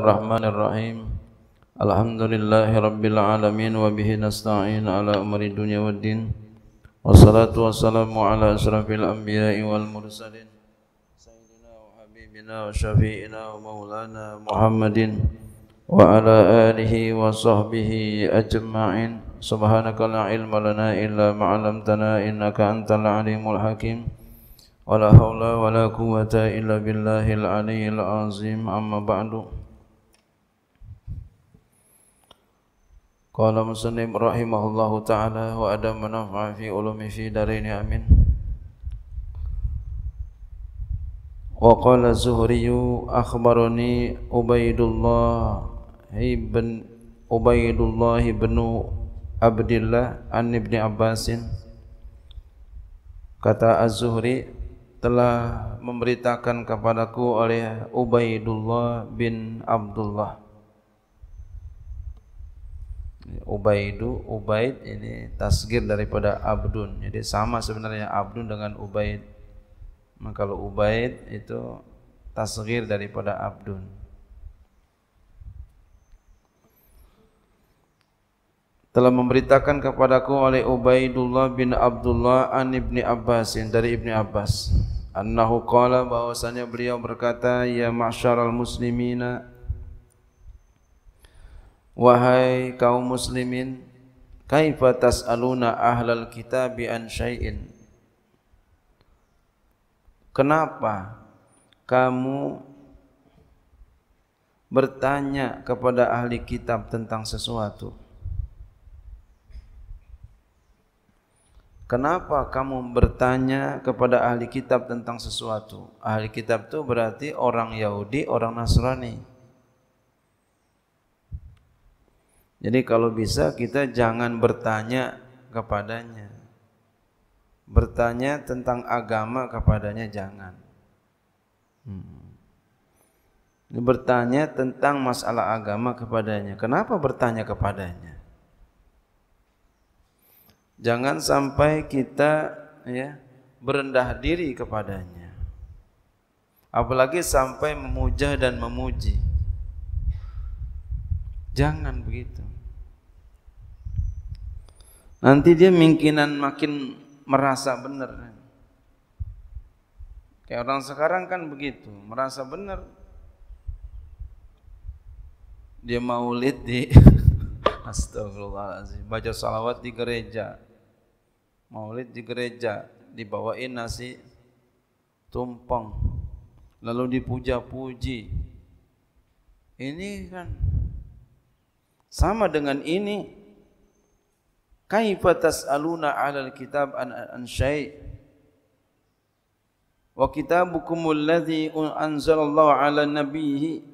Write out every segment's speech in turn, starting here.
Bismillahirrahmanirrahim. Alhamdulillahirabbil alamin wa bihi nasta'in ala umuri dunya waddin. Wassalatu wassalamu ala asrafil anbiya'i wal mursalin sayyidina wa habibina wa syafi'ina wa maulana Muhammadin wa ala alihi wa sahbihi ajma'in. Subhanaka la illa ma 'allamtana innaka antal alimul hakim. Wala haula wala quwwata illa billahil aliyyil azim amma ba'du. Qala muslim rahimahullahu ta'ala wa adam manafa'a fi ulumi fi darini amin Wa qala zuhriyu akhbarani Ubaidullah ibn Ubaidullah ibn Abdillah an ibn Abbasin Kata Az-Zuhri telah memberitakan kepadaku oleh Ubaidullah bin Abdullah Ubaidu, Ubaid ini tasgir daripada Abdun. Jadi sama sebenarnya Abdun dengan Ubaid. Maka nah, kalau Ubaid itu tasgir daripada Abdun. Telah memberitakan kepadaku oleh Ubaidullah bin Abdullah an Ibni yang dari Ibni Abbas. Annahu qala bahwasanya beliau berkata ya ma'syaral muslimina Wahai kaum muslimin, kaifa tas'aluna ahlal kitabi an syai'in? Kenapa kamu bertanya kepada ahli kitab tentang sesuatu? Kenapa kamu bertanya kepada ahli kitab tentang sesuatu? Ahli kitab itu berarti orang Yahudi, orang Nasrani. Jadi kalau bisa kita jangan bertanya kepadanya. Bertanya tentang agama kepadanya jangan. Hmm. Bertanya tentang masalah agama kepadanya. Kenapa bertanya kepadanya? Jangan sampai kita ya berendah diri kepadanya. Apalagi sampai memuja dan memuji. Jangan begitu. Nanti dia mungkinan makin merasa benar. Kayak orang sekarang kan begitu, merasa benar. Dia maulid di Astagfirullahaladzim, baca salawat di gereja. Maulid di gereja, dibawain nasi tumpeng. Lalu dipuja-puji. Ini kan sama dengan ini kaifa tas'aluna 'alal kitab an an syai' wa kitabukumul ladzi anzalallahu 'ala nabihi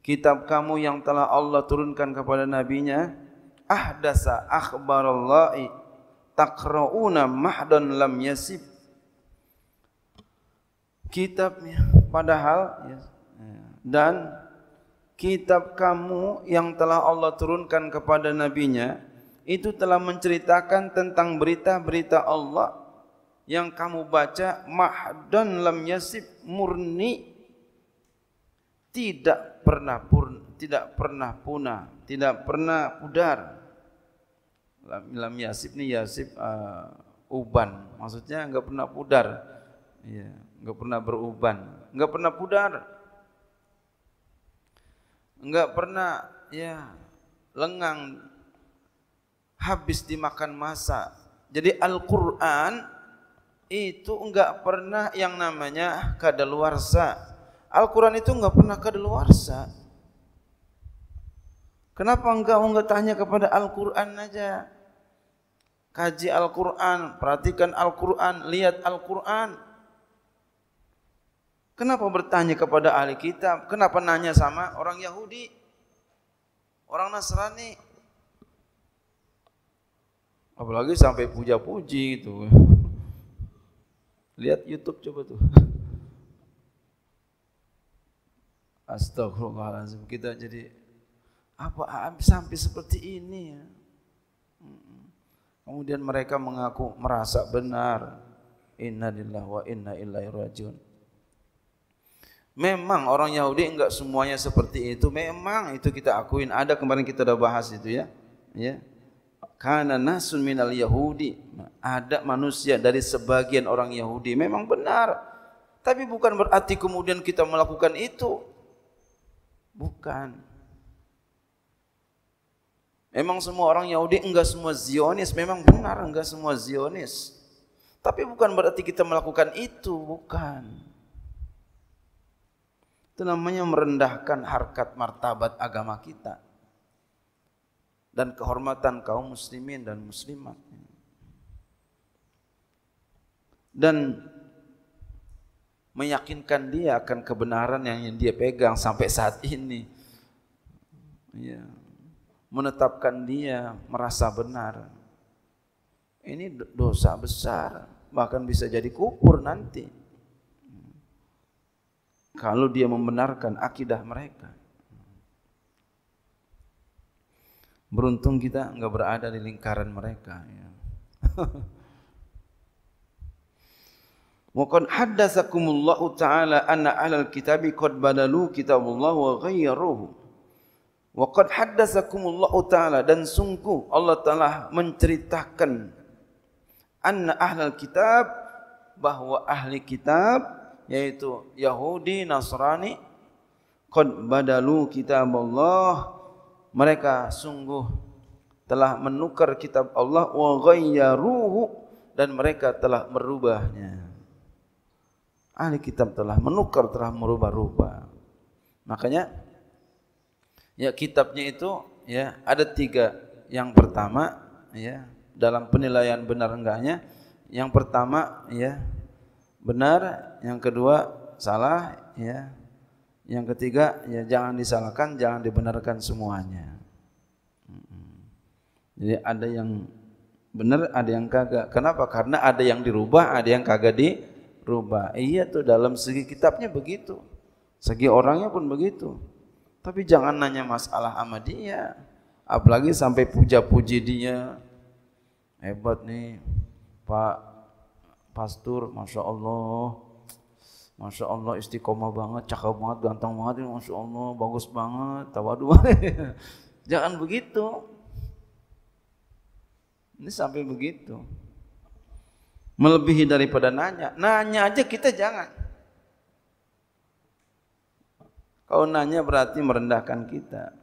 kitab kamu yang telah Allah turunkan kepada nabinya ahdasa akhbarallahi takrauna mahdan lam yasib kitabnya padahal ya, dan kitab kamu yang telah Allah turunkan kepada nabinya itu telah menceritakan tentang berita-berita Allah yang kamu baca mahdan lam yasib murni tidak pernah purna, tidak pernah punah, tidak pernah pudar. Lam, lam yasib ini yasib uh, uban, maksudnya enggak pernah pudar. Iya, enggak pernah beruban, enggak pernah pudar. Enggak pernah ya lengang habis dimakan masa. Jadi Al-Qur'an itu enggak pernah yang namanya kadaluarsa. Al-Qur'an itu enggak pernah kadaluarsa. Kenapa enggak enggak tanya kepada Al-Qur'an aja? Kaji Al-Qur'an, perhatikan Al-Qur'an, lihat Al-Qur'an. Kenapa bertanya kepada ahli kitab? Kenapa nanya sama orang Yahudi? Orang Nasrani? Apalagi sampai puja-puji gitu. Lihat YouTube coba tuh. Astagfirullahaladzim. Kita jadi apa sampai seperti ini ya. Kemudian mereka mengaku merasa benar. Inna lillahi wa inna ilaihi rajiun. Memang orang Yahudi enggak semuanya seperti itu. Memang itu kita akuin. Ada kemarin kita udah bahas itu ya. Ya. Karena nasun minal Yahudi. Ada manusia dari sebagian orang Yahudi. Memang benar. Tapi bukan berarti kemudian kita melakukan itu. Bukan. Memang semua orang Yahudi enggak semua Zionis. Memang benar enggak semua Zionis. Tapi bukan berarti kita melakukan itu. Bukan. Itu namanya merendahkan harkat martabat agama kita dan kehormatan kaum muslimin dan muslimat. Dan meyakinkan dia akan kebenaran yang dia pegang sampai saat ini. Ya. Menetapkan dia merasa benar. Ini dosa besar, bahkan bisa jadi kubur nanti kalau dia membenarkan akidah mereka. Beruntung kita nggak berada di lingkaran mereka. Ya. Wakon haddasakumullahu ta'ala anna ahlal kitabi qad badalu kitabullah wa ghayyaruhu. Waqad haddasakumullahu ta'ala dan sungguh Allah telah menceritakan anna ahlal kitab bahwa ahli kitab yaitu Yahudi Nasrani qad badalu kitab Allah mereka sungguh telah menukar kitab Allah wa ghayyaruhu dan mereka telah merubahnya ahli kitab telah menukar telah merubah-rubah makanya ya kitabnya itu ya ada tiga yang pertama ya dalam penilaian benar enggaknya yang pertama ya benar, yang kedua salah, ya. Yang ketiga ya jangan disalahkan, jangan dibenarkan semuanya. Jadi ada yang benar, ada yang kagak. Kenapa? Karena ada yang dirubah, ada yang kagak dirubah. Iya tuh dalam segi kitabnya begitu. Segi orangnya pun begitu. Tapi jangan nanya masalah sama dia. Apalagi sampai puja-puji dia. Hebat nih Pak pastur masya Allah Masya Allah istiqomah banget, cakep banget, ganteng banget, Masya Allah bagus banget, tawadu Jangan begitu. Ini sampai begitu. Melebihi daripada nanya. Nanya aja kita jangan. Kalau nanya berarti merendahkan kita.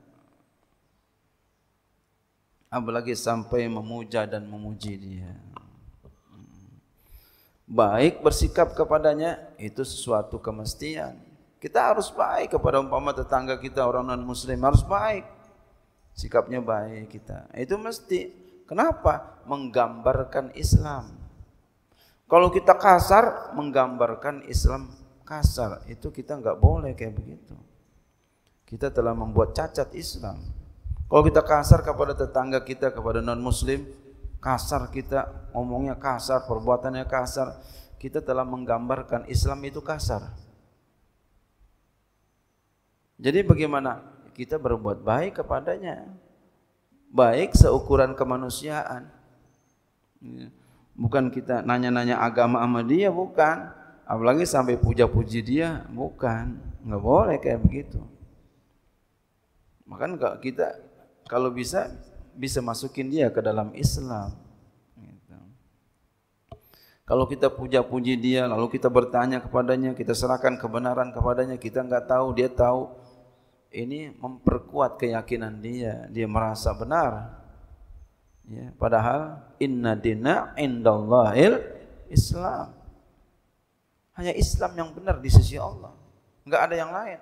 Apalagi sampai memuja dan memuji dia baik bersikap kepadanya itu sesuatu kemestian. Kita harus baik kepada umpama tetangga kita orang non muslim harus baik. Sikapnya baik kita. Itu mesti. Kenapa? Menggambarkan Islam. Kalau kita kasar, menggambarkan Islam kasar. Itu kita enggak boleh kayak begitu. Kita telah membuat cacat Islam. Kalau kita kasar kepada tetangga kita, kepada non-muslim, kasar kita, ngomongnya kasar, perbuatannya kasar. Kita telah menggambarkan Islam itu kasar. Jadi bagaimana? Kita berbuat baik kepadanya. Baik seukuran kemanusiaan. Bukan kita nanya-nanya agama sama dia, bukan. Apalagi sampai puja-puji dia, bukan. Enggak boleh kayak begitu. Maka kita kalau bisa bisa masukin dia ke dalam Islam. Kalau kita puja-puji dia, lalu kita bertanya kepadanya, kita serahkan kebenaran kepadanya, kita enggak tahu, dia tahu. Ini memperkuat keyakinan dia, dia merasa benar. Ya, padahal inna dina indallahil Islam. Hanya Islam yang benar di sisi Allah. Enggak ada yang lain.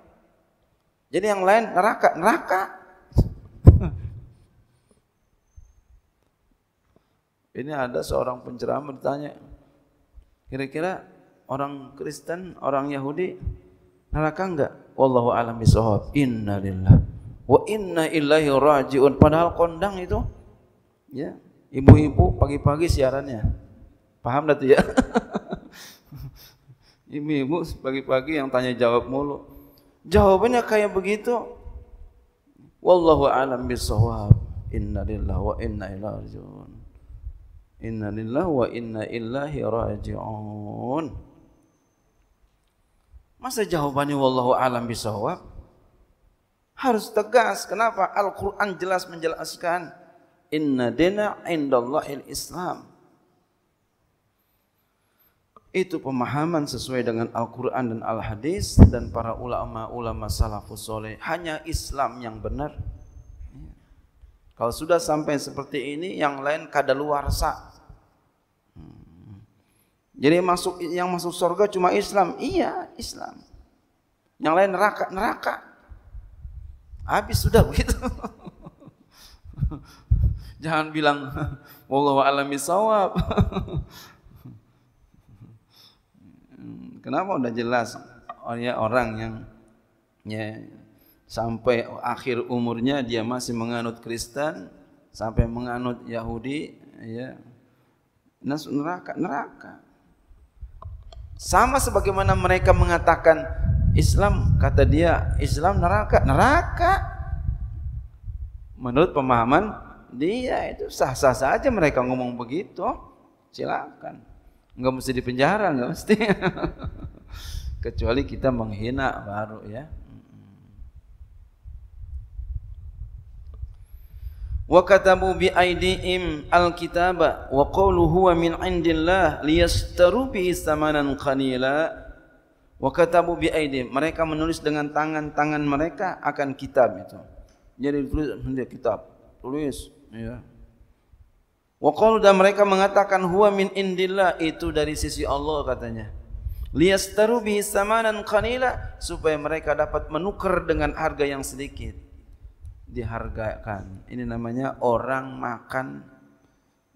Jadi yang lain neraka, neraka. Ini ada seorang penceramah ditanya, Kira-kira orang Kristen, orang Yahudi neraka enggak? Wallahu alam inna Innalillah wa inna ilaihi rajiun. Padahal kondang itu ya, ibu-ibu pagi-pagi siarannya. Paham dah ya? ibu-ibu pagi-pagi yang tanya jawab mulu. Jawabannya kayak begitu. Wallahu alam inna Innalillahi wa inna ilaihi rajiun. Inna lillahi wa inna ilaihi raji'un. Masa jawabannya wallahu alam bisawab? Harus tegas. Kenapa? Al-Qur'an jelas menjelaskan inna dina indallahil Islam. Itu pemahaman sesuai dengan Al-Quran dan Al-Hadis dan para ulama-ulama salafus saleh. Hanya Islam yang benar. Kalau sudah sampai seperti ini, yang lain kada luar sah. Jadi masuk yang masuk surga cuma Islam. Iya, Islam. Yang lain neraka, neraka. Habis sudah begitu. Jangan bilang wallahu alam bisawab. Kenapa udah jelas oh, ya, orang yang ya sampai akhir umurnya dia masih menganut Kristen, sampai menganut Yahudi, ya neraka neraka sama sebagaimana mereka mengatakan Islam, kata dia, Islam neraka. Neraka. Menurut pemahaman dia itu sah-sah saja mereka ngomong begitu. Silakan. Enggak mesti dipenjara, enggak mesti. Kecuali kita menghina baru ya. wa katabu bi aidihim alkitaba wa qawlu huwa min indillah liyastaru bi samanan qalila wa katabu bi aidihim mereka menulis dengan tangan-tangan mereka akan kitab itu jadi tulis dia kitab tulis ya wa qawlu dan mereka mengatakan huwa min indillah itu dari sisi Allah katanya liyastaru bi samanan qanila supaya mereka dapat menukar dengan harga yang sedikit dihargakan. Ini namanya orang makan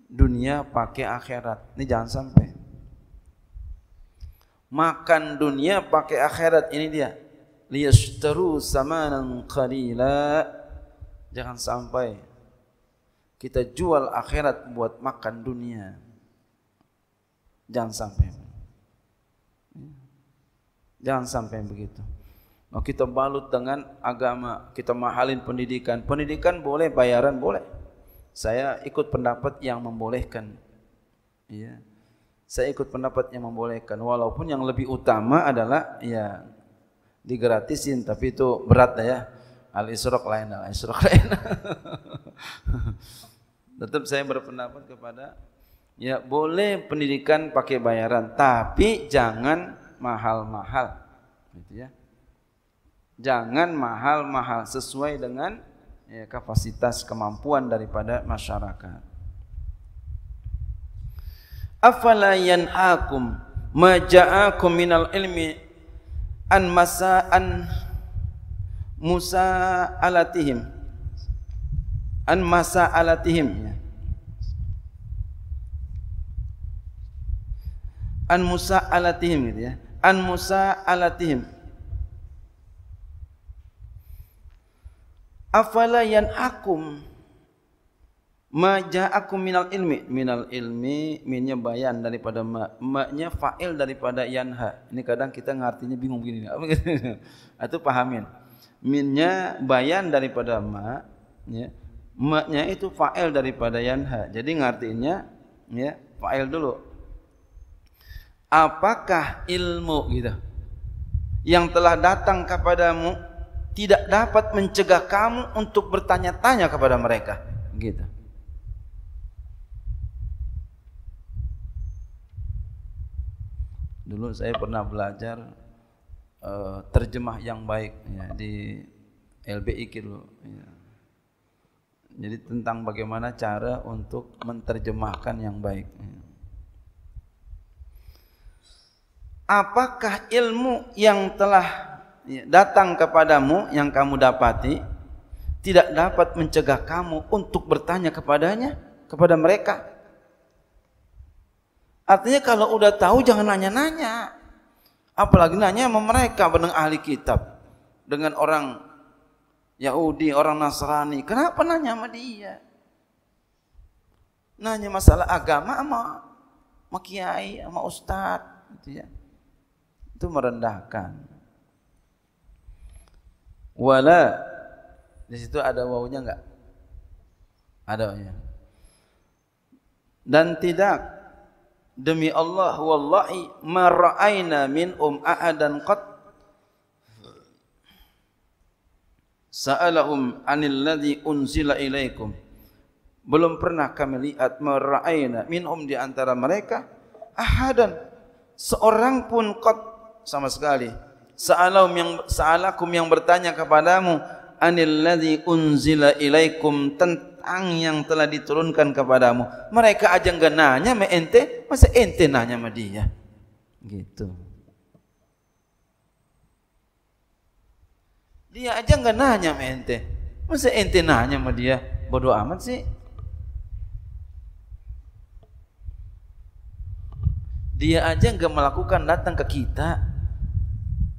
dunia pakai akhirat. Ini jangan sampai. Makan dunia pakai akhirat ini dia. Liyashtaru samanan qalila. Jangan sampai kita jual akhirat buat makan dunia. Jangan sampai. Jangan sampai begitu. Oh, kita balut dengan agama, kita mahalin pendidikan. Pendidikan boleh, bayaran boleh. Saya ikut pendapat yang membolehkan. Ya. Saya ikut pendapat yang membolehkan. Walaupun yang lebih utama adalah ya digratisin, tapi itu berat ya. Al-Isrok lain, Al-Isrok lain. Tetap saya berpendapat kepada ya boleh pendidikan pakai bayaran, tapi jangan mahal-mahal. Gitu ya jangan mahal-mahal sesuai dengan ya, kapasitas kemampuan daripada masyarakat. Afala yanhaakum majaa minal ilmi an masa'an alatihim an alatihim ya. an alatihim gitu ya an alatihim afala akum maja aku minal ilmi minal ilmi minnya bayan daripada ma maknya fa'il daripada yanha ini kadang kita ngartinya bingung begini itu pahamin minnya bayan daripada ma ya maknya itu fa'il daripada yanha jadi ngartinya ya fa'il dulu apakah ilmu gitu yang telah datang kepadamu tidak dapat mencegah kamu untuk bertanya-tanya kepada mereka gitu dulu saya pernah belajar uh, terjemah yang baik ya, di LBI gitu ya. jadi tentang bagaimana cara untuk menterjemahkan yang baik ya. apakah ilmu yang telah Ya, datang kepadamu yang kamu dapati tidak dapat mencegah kamu untuk bertanya kepadanya kepada mereka artinya kalau udah tahu jangan nanya-nanya apalagi nanya sama mereka dengan ahli kitab dengan orang Yahudi, orang Nasrani kenapa nanya sama dia nanya masalah agama sama, sama kiai, sama ustadz gitu ya. itu merendahkan wala di situ ada wawunya enggak? Ada ya. Dan tidak demi Allah wallahi mara'aina min um ahadan qat sa'alahum anil ladzi unzila ilaikum belum pernah kami lihat meraaina minhum di antara mereka ahadan seorang pun qat sama sekali sa'alakum yang sa'alakum yang bertanya kepadamu anil ladzi unzila ilaikum tentang yang telah diturunkan kepadamu. Mereka aja enggak nanya sama ente, masa ente nanya sama dia? Gitu. Dia aja enggak nanya sama ente. Masa ente nanya sama dia? Bodoh amat sih. Dia aja enggak melakukan datang ke kita.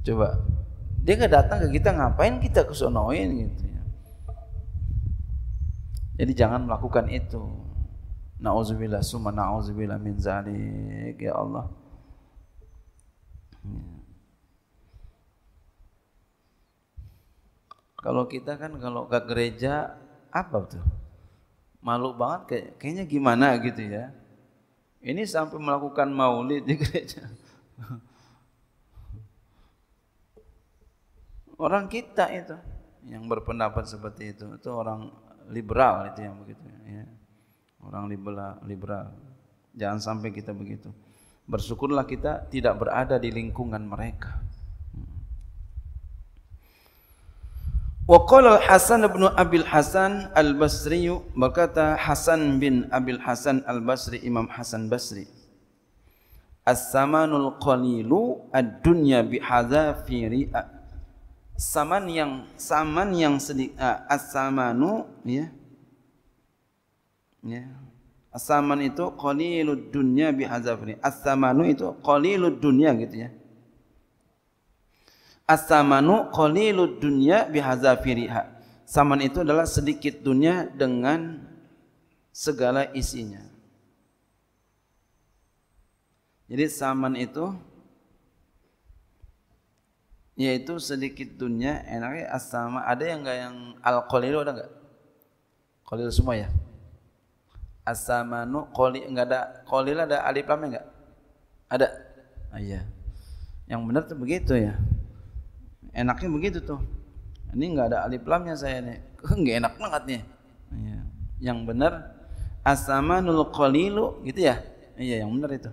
Coba dia nggak datang ke kita ngapain kita kesonoin gitu ya. Jadi jangan melakukan itu. Nauzubillah summa nauzubillah min zalik ya Allah. Ya. Kalau kita kan kalau ke gereja apa tuh? Malu banget kayak, kayaknya gimana gitu ya. Ini sampai melakukan maulid di gereja. orang kita itu yang berpendapat seperti itu itu orang liberal itu yang begitu ya. orang liberal liberal jangan sampai kita begitu bersyukurlah kita tidak berada di lingkungan mereka Wa qala Hasan bin Abil Hasan Al-Basri berkata Hasan bin Abil Hasan Al-Basri Imam Hasan Basri As-samanul qalilu ad-dunya bihadha fi saman yang saman yang sedikit uh, eh, as ya ya as itu qalilud dunya bihazafri as-samanu itu qalilud dunya gitu ya as-samanu qalilud dunya bihazafiriha saman itu adalah sedikit dunia dengan segala isinya jadi saman itu yaitu sedikit dunia enaknya asama ada yang enggak yang alkohol ada enggak kolil semua ya nu kolil enggak ada kolil ada alif lamnya enggak ada ah, iya. yang benar tuh begitu ya enaknya begitu tuh ini enggak ada alif lamnya saya nih enggak enak banget nih iya. yang benar asama asamanul kolilu gitu ya iya yang benar itu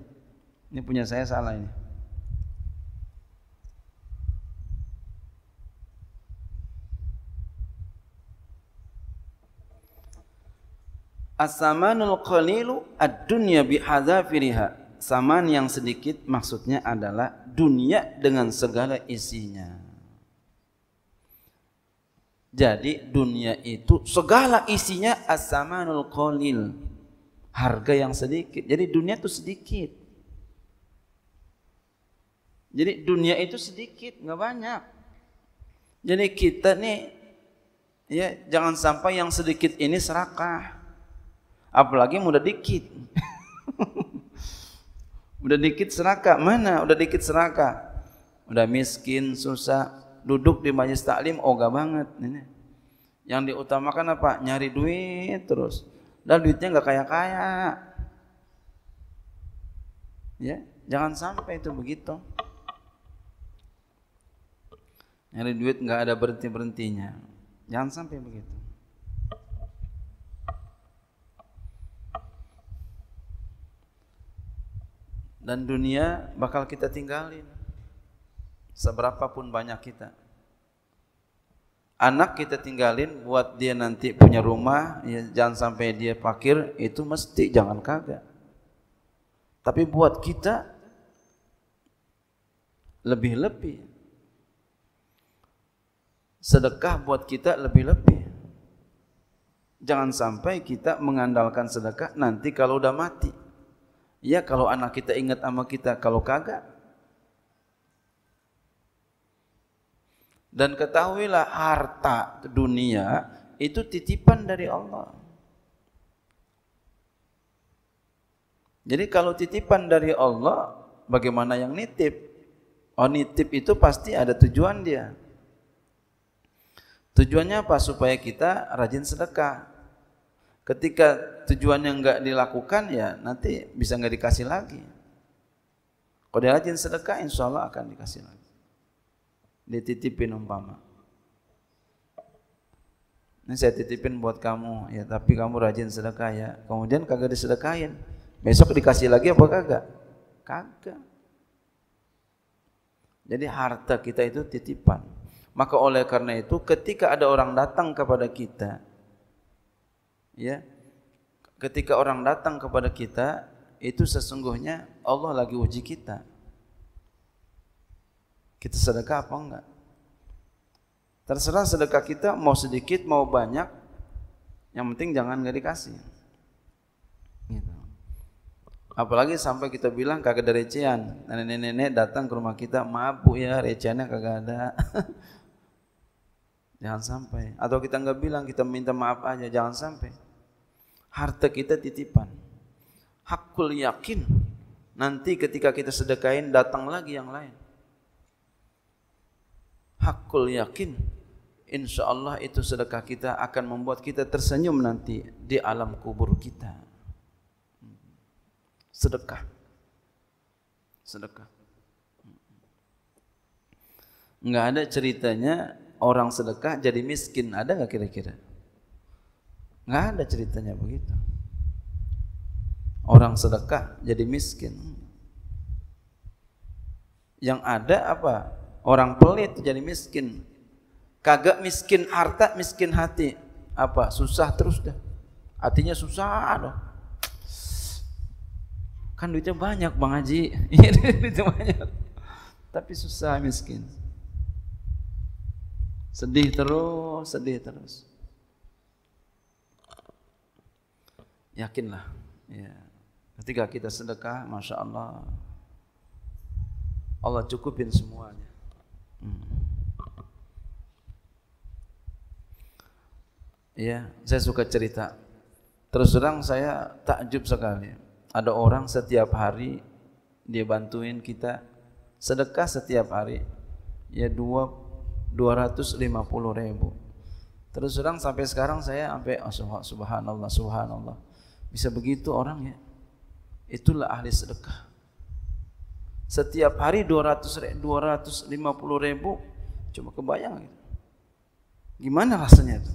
ini punya saya salah ini As-samanul qalilu ad-dunya bihadzafiriha. Saman yang sedikit maksudnya adalah dunia dengan segala isinya. Jadi dunia itu segala isinya as-samanul qalil. Harga yang sedikit. Jadi dunia itu sedikit. Jadi dunia itu sedikit, nggak banyak. Jadi kita nih ya jangan sampai yang sedikit ini serakah apalagi mudah dikit udah dikit seraka mana udah dikit seraka udah miskin susah duduk di majelis taklim ogah banget ini yang diutamakan apa nyari duit terus dan duitnya nggak kaya kaya ya jangan sampai itu begitu nyari duit nggak ada berhenti berhentinya jangan sampai begitu dan dunia bakal kita tinggalin seberapapun banyak kita anak kita tinggalin buat dia nanti punya rumah ya jangan sampai dia fakir itu mesti jangan kagak tapi buat kita lebih-lebih sedekah buat kita lebih-lebih jangan sampai kita mengandalkan sedekah nanti kalau udah mati Ya kalau anak kita ingat sama kita, kalau kagak. Dan ketahuilah harta dunia itu titipan dari Allah. Jadi kalau titipan dari Allah, bagaimana yang nitip? Oh nitip itu pasti ada tujuan dia. Tujuannya apa? Supaya kita rajin sedekah. Ketika tujuannya enggak dilakukan ya nanti bisa enggak dikasih lagi. Kalau dia rajin sedekah insya Allah akan dikasih lagi. Dititipin umpama. Ini saya titipin buat kamu ya tapi kamu rajin sedekah ya. Kemudian kagak disedekahin. Besok dikasih lagi apa kagak? Kagak. Jadi harta kita itu titipan. Maka oleh karena itu ketika ada orang datang kepada kita ya ketika orang datang kepada kita itu sesungguhnya Allah lagi uji kita kita sedekah apa enggak terserah sedekah kita mau sedikit mau banyak yang penting jangan nggak dikasih gitu. apalagi sampai kita bilang kagak ada recehan nenek-nenek datang ke rumah kita maaf bu ya recehannya kagak ada Jangan sampai. Atau kita nggak bilang, kita minta maaf aja. Jangan sampai. Harta kita titipan. Hakul yakin. Nanti ketika kita sedekahin datang lagi yang lain. Hakul yakin. Insya Allah itu sedekah kita akan membuat kita tersenyum nanti di alam kubur kita. Sedekah. Sedekah. Enggak ada ceritanya orang sedekah jadi miskin. Ada enggak kira-kira? Nggak ada ceritanya begitu. Orang sedekah jadi miskin. Yang ada apa? Orang pelit jadi miskin. Kagak miskin harta, miskin hati. Apa? Susah terus dah. artinya susah loh Kan duitnya banyak Bang Haji. Iya duitnya banyak. Tapi susah miskin. Sedih terus, sedih terus. Yakinlah. Ya. Ketika kita sedekah, masya Allah, Allah cukupin semuanya. Hmm. Ya, saya suka cerita. Terus terang saya takjub sekali. Ada orang setiap hari dia bantuin kita sedekah setiap hari ya dua 250 ribu. Terus terang sampai sekarang saya sampai oh, subhanallah subhanallah. Bisa begitu orang ya. Itulah ahli sedekah. Setiap hari 200 250 ribu coba kebayang gitu. Gimana rasanya itu?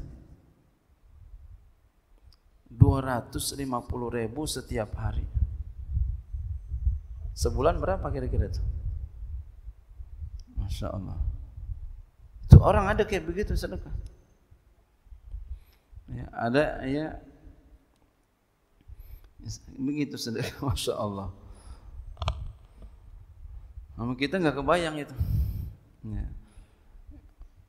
250 ribu setiap hari. Sebulan berapa kira-kira itu? Masya Allah. Itu orang ada kayak begitu sedekah. Ya, ada ya Begitu sederhana, Masya Allah. Namun kita nggak kebayang itu. Ya.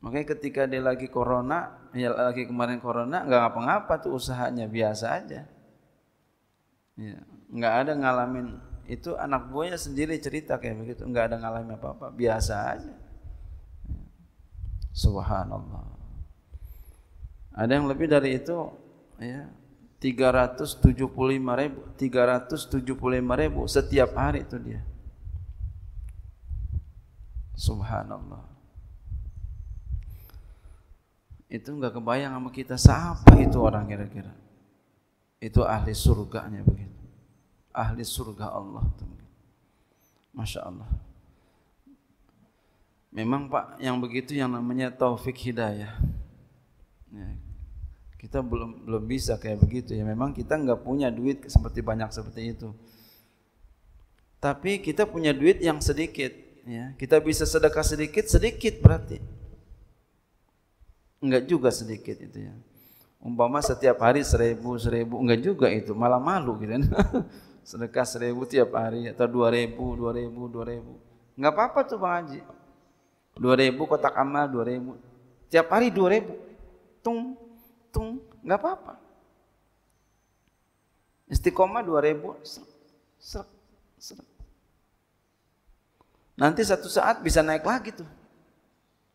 Makanya ketika dia lagi corona, ya lagi kemarin corona, nggak apa-apa tuh usahanya biasa aja. Ya. Nggak ada ngalamin itu anak buahnya sendiri cerita kayak begitu, nggak ada ngalamin apa-apa, biasa aja. Subhanallah. Ada yang lebih dari itu, ya 375 ribu 375 ribu setiap hari itu dia subhanallah itu enggak kebayang sama kita siapa itu orang kira-kira itu ahli surganya begitu ahli surga Allah tuh Masya Allah memang pak yang begitu yang namanya taufik hidayah ya, kita belum belum bisa kayak begitu ya. Memang kita nggak punya duit seperti banyak seperti itu. Tapi kita punya duit yang sedikit ya. Kita bisa sedekah sedikit sedikit berarti. nggak juga sedikit itu ya. Umpama setiap hari seribu seribu nggak juga itu malah malu gitu kan. sedekah seribu tiap hari atau dua ribu dua ribu dua ribu nggak apa-apa tuh bang Haji dua ribu kotak amal dua ribu tiap hari dua ribu tung Nggak apa-apa. Istiqomah 2000, serak, serak, serak. Nanti satu saat bisa naik lagi tuh.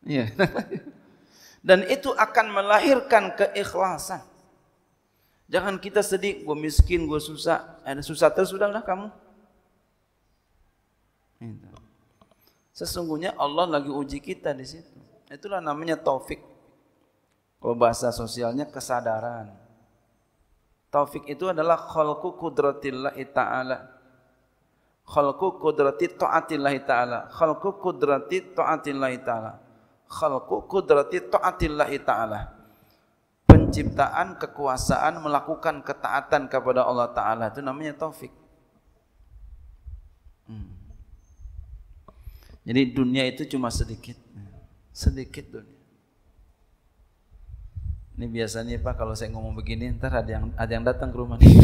Iya, Dan itu akan melahirkan keikhlasan. Jangan kita sedih, gue miskin, gue susah. Ada eh, susah terus sudahlah kamu. Iya. Sesungguhnya Allah lagi uji kita di situ. Itulah namanya taufik. Kalau oh, bahasa sosialnya kesadaran. Taufik itu adalah khalku kudratillah ta'ala. Khalqu kudrati ta'atillah ta'ala. Khalqu kudrati ta'atillah ta'ala. Khalqu kudrati ta'atillah ta'ala. Penciptaan, kekuasaan, melakukan ketaatan kepada Allah Ta'ala. Itu namanya taufik. Hmm. Jadi dunia itu cuma sedikit. Sedikit dunia. Ini biasanya Pak kalau saya ngomong begini ntar ada yang ada yang datang ke rumah nih.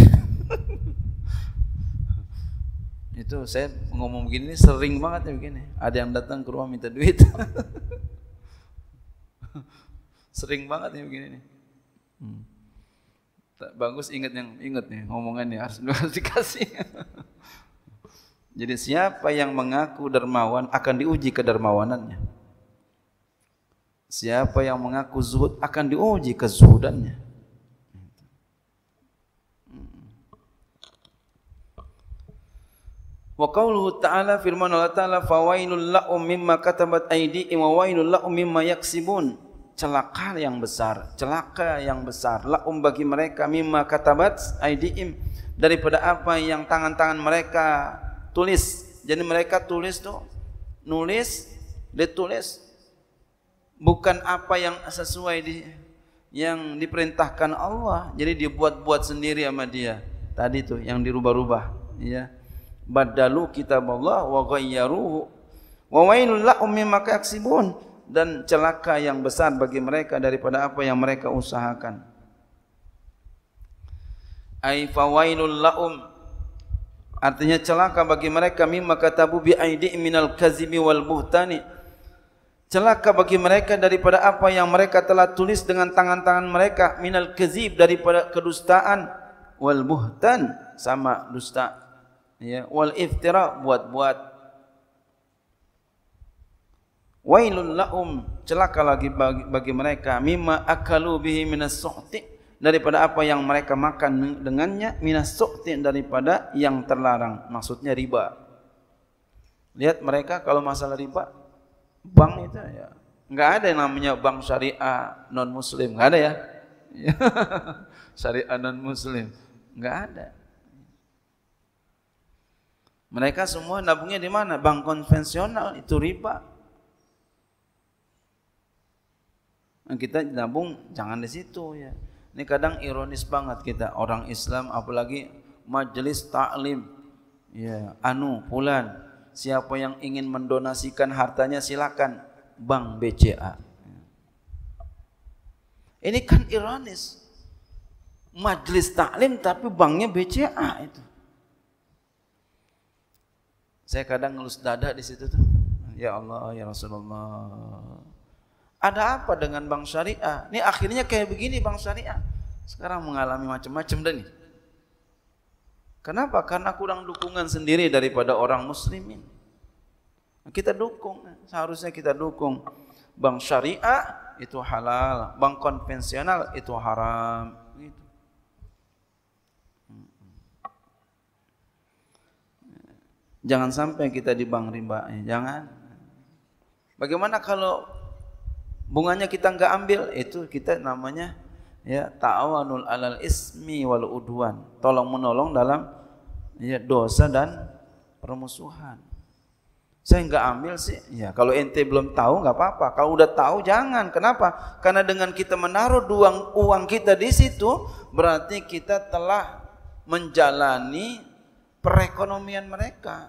itu saya ngomong begini sering banget ya begini. Ada yang datang ke rumah minta duit. sering banget ya begini nih. Hmm. Bagus ingat yang ingat nih ngomongannya harus, harus dikasih. Jadi siapa yang mengaku dermawan akan diuji kedermawanannya. Siapa yang mengaku zuhud akan diuji kezuhudannya. Wa qawluhu ta'ala firman Allah ta'ala fawailul la'um mimma katabat aydi'im wa wailul la'um mimma yaksibun. Celaka yang besar, celaka yang besar. La'um bagi mereka mimma katabat aydi'im daripada apa yang tangan-tangan mereka tulis. Jadi mereka tulis tuh nulis, ditulis, bukan apa yang sesuai di, yang diperintahkan Allah. Jadi dibuat-buat sendiri sama dia. Tadi tuh yang dirubah-rubah, ya. Badalu kitab Allah wa ghayyaru Wa wailul lahum mimma yaksibun dan celaka yang besar bagi mereka daripada apa yang mereka usahakan. Ai fawailul lahum artinya celaka bagi mereka mimma katabu bi aidi minal kazimi wal buhtani celaka bagi mereka daripada apa yang mereka telah tulis dengan tangan-tangan mereka minal kezib daripada kedustaan wal buhtan sama dusta ya wal iftira buat-buat wailul laum celaka lagi bagi, bagi mereka mimma akalu bihi minas suhti daripada apa yang mereka makan dengannya minas suhti daripada yang terlarang maksudnya riba lihat mereka kalau masalah riba bank iya. itu ya nggak ada yang namanya bank syariah non muslim nggak ada ya syariah non muslim nggak ada mereka semua nabungnya di mana bank konvensional itu riba nah, kita nabung jangan di situ ya ini kadang ironis banget kita orang Islam apalagi majelis taklim ya anu pulan siapa yang ingin mendonasikan hartanya silakan Bank BCA. Ini kan ironis. Majelis taklim tapi banknya BCA itu. Saya kadang ngelus dada di situ tuh. Ya Allah, ya Rasulullah. Ada apa dengan bank syariah? Ini akhirnya kayak begini bank syariah. Sekarang mengalami macam-macam dan nih. Kenapa? Karena kurang dukungan sendiri daripada orang muslimin. Kita dukung, seharusnya kita dukung. Bank syariah itu halal, bank konvensional itu haram. Gitu. Jangan sampai kita di bank riba, eh, jangan. Bagaimana kalau bunganya kita nggak ambil? Itu kita namanya ya ta'awanul alal ismi wal udwan tolong menolong dalam ya dosa dan permusuhan saya nggak ambil sih ya kalau ente belum tahu enggak apa-apa kalau udah tahu jangan kenapa karena dengan kita menaruh duang uang kita di situ berarti kita telah menjalani perekonomian mereka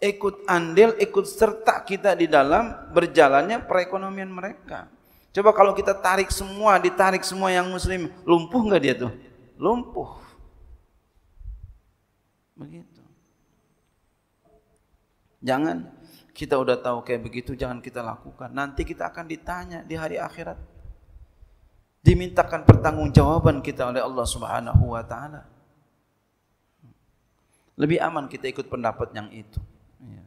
ikut andil ikut serta kita di dalam berjalannya perekonomian mereka Coba kalau kita tarik semua, ditarik semua yang muslim, lumpuh nggak dia tuh? Lumpuh. Begitu. Jangan kita udah tahu kayak begitu, jangan kita lakukan. Nanti kita akan ditanya di hari akhirat. Dimintakan pertanggungjawaban kita oleh Allah Subhanahu wa taala. Lebih aman kita ikut pendapat yang itu. Iya.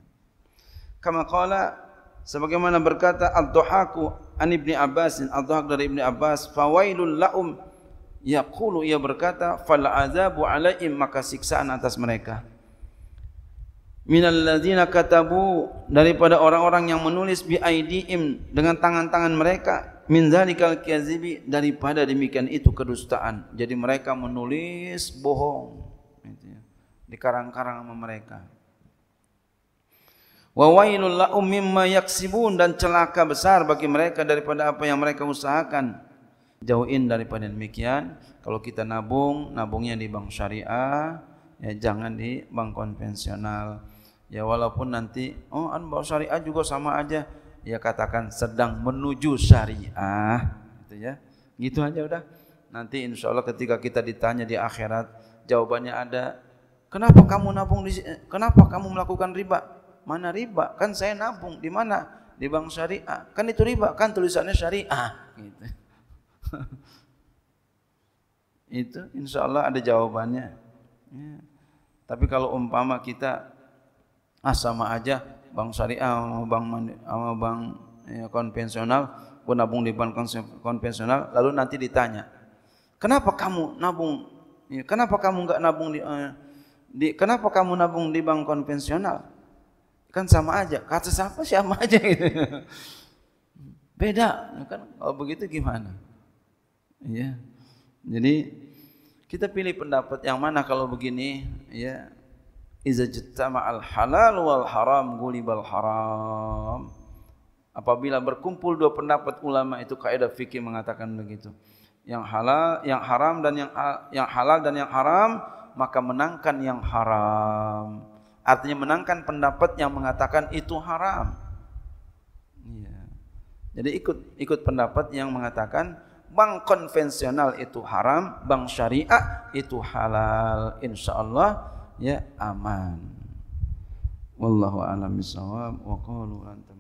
Kama qala sebagaimana berkata ad-dhahaku an ibni Abbas Al-Dhahab dari ibni Abbas fawailul laum yaqulu ia berkata fal azabu alaihim maka siksaan atas mereka Min minalladzina katabu daripada orang-orang yang menulis bi aidiim dengan tangan-tangan mereka min zalikal kadzibi daripada demikian itu kedustaan jadi mereka menulis bohong ya. di karang-karang sama mereka Wa wailul la'um mimma yaksibun dan celaka besar bagi mereka daripada apa yang mereka usahakan. Jauhin daripada demikian. Kalau kita nabung, nabungnya di bank syariah, ya jangan di bank konvensional. Ya walaupun nanti oh an bank syariah juga sama aja. Ya katakan sedang menuju syariah, gitu ya. Gitu aja udah. Nanti insya Allah ketika kita ditanya di akhirat, jawabannya ada, kenapa kamu nabung di, kenapa kamu melakukan riba? Mana riba? Kan saya nabung di mana? Di bank syariah. Kan itu riba, kan tulisannya syariah. Gitu. itu insya Allah ada jawabannya. Ya. Tapi kalau umpama kita ah sama aja bank syariah sama bank sama bank ya, konvensional, pun nabung di bank konvensional, lalu nanti ditanya, kenapa kamu nabung? Ya, kenapa kamu nggak nabung di, eh, di? Kenapa kamu nabung di bank konvensional? kan sama aja kata siapa sama aja gitu beda kan kalau begitu gimana ya jadi kita pilih pendapat yang mana kalau begini ya iza jittama al halal wal haram gulibal haram apabila berkumpul dua pendapat ulama itu kaidah fikih mengatakan begitu yang halal yang haram dan yang yang halal dan yang haram maka menangkan yang haram Artinya menangkan pendapat yang mengatakan itu haram. Ya. Jadi ikut ikut pendapat yang mengatakan bank konvensional itu haram, bank syariah itu halal. Insya Allah ya aman. Wallahu a'lam bishawab wa qaulu antum